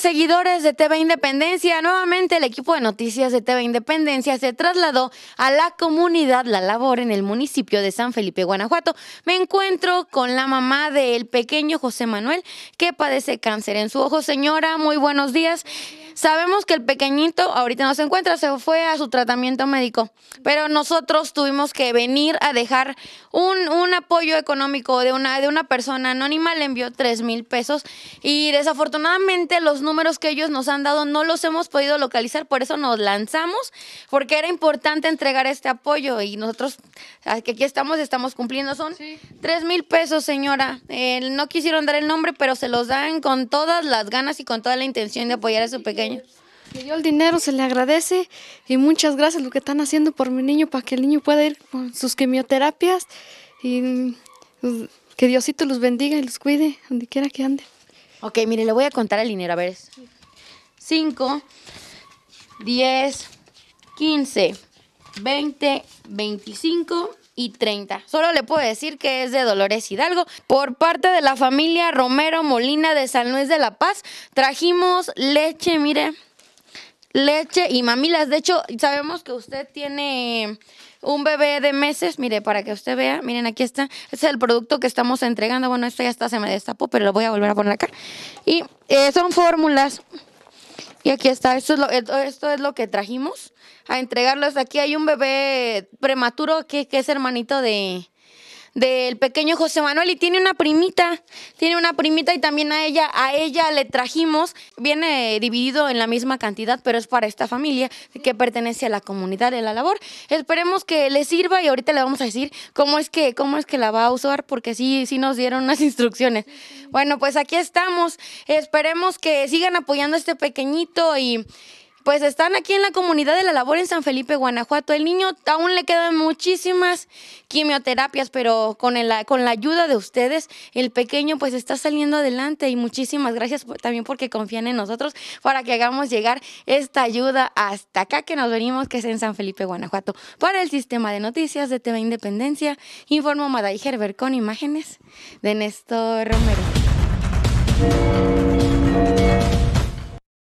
seguidores de TV Independencia. Nuevamente el equipo de noticias de TV Independencia se trasladó a la comunidad La Labor en el municipio de San Felipe, Guanajuato. Me encuentro con la mamá del pequeño José Manuel que padece cáncer en su ojo. Señora, muy buenos días. Sabemos que el pequeñito ahorita no se encuentra, se fue a su tratamiento médico, pero nosotros tuvimos que venir a dejar un, un apoyo económico de una, de una persona anónima, le envió 3 mil pesos y desafortunadamente los números que ellos nos han dado no los hemos podido localizar, por eso nos lanzamos, porque era importante entregar este apoyo y nosotros que aquí estamos, estamos cumpliendo, son tres mil pesos señora, eh, no quisieron dar el nombre, pero se los dan con todas las ganas y con toda la intención de apoyar a su pequeño que el dinero se le agradece y muchas gracias lo que están haciendo por mi niño para que el niño pueda ir con sus quimioterapias y pues, que Diosito los bendiga y los cuide donde quiera que ande. Ok, mire, le voy a contar el dinero, a ver. 5, 10, 15, 20, 25 y 30. Solo le puedo decir que es de Dolores Hidalgo. Por parte de la familia Romero Molina de San Luis de la Paz, trajimos leche, mire, leche y mamilas. De hecho, sabemos que usted tiene un bebé de meses, mire, para que usted vea, miren, aquí está, este es el producto que estamos entregando, bueno, este ya está, se me destapó, pero lo voy a volver a poner acá. Y eh, son fórmulas y aquí está, esto es lo, esto es lo que trajimos a entregarlos. Aquí hay un bebé prematuro que es hermanito de, del pequeño José Manuel y tiene una primita, tiene una primita y también a ella, a ella le trajimos, viene dividido en la misma cantidad, pero es para esta familia que pertenece a la comunidad de la labor. Esperemos que le sirva y ahorita le vamos a decir cómo es que, cómo es que la va a usar, porque sí, sí nos dieron unas instrucciones. Bueno, pues aquí estamos. Esperemos que sigan apoyando a este pequeñito y pues están aquí en la comunidad de la labor en San Felipe, Guanajuato. El niño aún le quedan muchísimas quimioterapias, pero con, con la ayuda de ustedes, el pequeño pues está saliendo adelante y muchísimas gracias también porque confían en nosotros para que hagamos llegar esta ayuda hasta acá que nos venimos, que es en San Felipe, Guanajuato. Para el sistema de noticias de TV Independencia, informó Maday Gerber con imágenes de Néstor Romero.